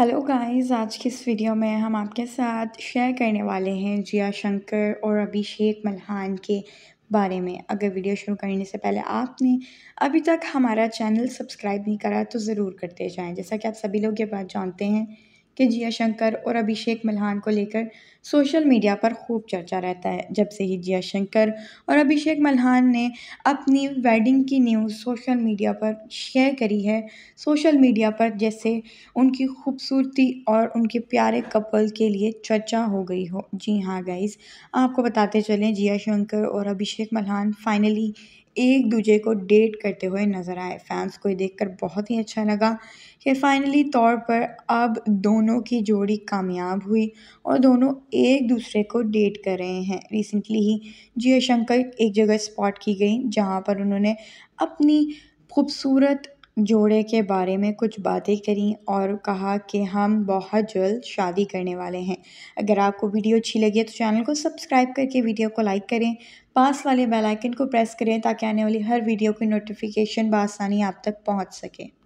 hello guys आज की इस वीडियो में हम आपके साथ शेयर करने वाले हैं जिया शंकर और अभिषेक मल्हान के बारे में अगर वीडियो शुरू करने से पहले आपने अभी तक हमारा चैनल सब्सक्राइब नहीं करा तो ज़रूर करते जाएं जैसा कि आप सभी लोग ये बात जानते हैं कि जिया शंकर और अभिषेक मल्हान को लेकर सोशल मीडिया पर खूब चर्चा रहता है जब से ही जिया शंकर और अभिषेक मल्हान ने अपनी वेडिंग की न्यूज़ सोशल मीडिया पर शेयर करी है सोशल मीडिया पर जैसे उनकी खूबसूरती और उनके प्यारे कपल के लिए चर्चा हो गई हो जी हाँ गाइज आपको बताते चलें जिया शंकर और अभिषेक मल्हान फाइनली एक दूजे को डेट करते हुए नज़र आए फैंस को ये देखकर बहुत ही अच्छा लगा कि फ़ाइनली तौर पर अब दोनों की जोड़ी कामयाब हुई और दोनों एक दूसरे को डेट कर रहे हैं रिसेंटली ही जिया शंकर एक जगह स्पॉट की गई जहाँ पर उन्होंने अपनी खूबसूरत जोड़े के बारे में कुछ बातें करी और कहा कि हम बहुत जल्द शादी करने वाले हैं अगर आपको वीडियो अच्छी लगी तो चैनल को सब्सक्राइब करके वीडियो को लाइक करें पास वाले बेल आइकन को प्रेस करें ताकि आने वाली हर वीडियो की नोटिफिकेशन बसानी आप तक पहुंच सके